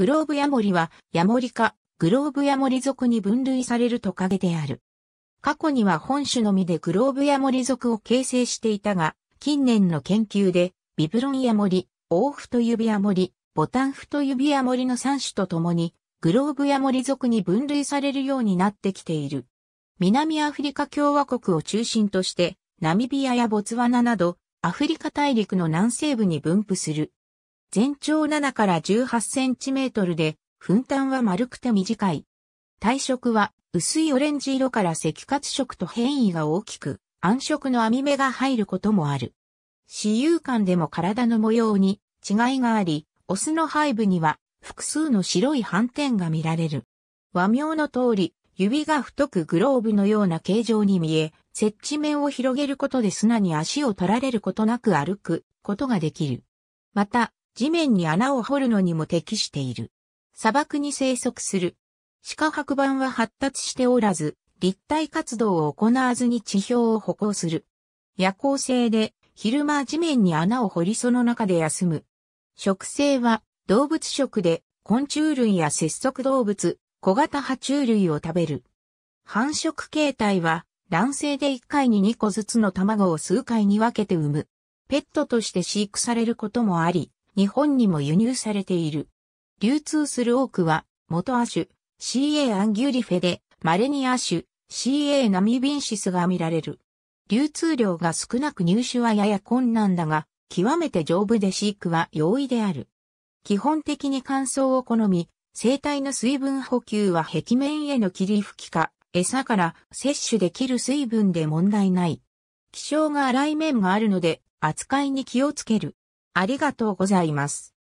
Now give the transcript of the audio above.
グローブヤモリは、ヤモリ科、グローブヤモリ属に分類されるトカゲである。過去には本種のみでグローブヤモリ属を形成していたが、近年の研究で、ビブロンヤモリ、オーフユ指ヤモリ、ボタンフユ指ヤモリの3種と共に、グローブヤモリ属に分類されるようになってきている。南アフリカ共和国を中心として、ナミビアやボツワナなど、アフリカ大陸の南西部に分布する。全長7から18センチメートルで、粉炭は丸くて短い。体色は薄いオレンジ色から赤褐色と変異が大きく、暗色の網目が入ることもある。私有感でも体の模様に違いがあり、オスの背部には複数の白い斑点が見られる。和名の通り、指が太くグローブのような形状に見え、接地面を広げることで砂に足を取られることなく歩くことができる。また、地面に穴を掘るのにも適している。砂漠に生息する。地下白板は発達しておらず、立体活動を行わずに地表を歩行する。夜行性で、昼間地面に穴を掘りその中で休む。食性は動物食で昆虫類や節足動物、小型爬虫類を食べる。繁殖形態は卵性で1回に2個ずつの卵を数回に分けて産む。ペットとして飼育されることもあり、日本にも輸入されている。流通する多くは、元亜種、CA アンギュリフェで、稀に亜種、CA ナミビンシスが見られる。流通量が少なく入手はやや困難だが、極めて丈夫で飼育は容易である。基本的に乾燥を好み、生体の水分補給は壁面への霧吹きか、餌から摂取できる水分で問題ない。気性が荒い面があるので、扱いに気をつける。ありがとうございます。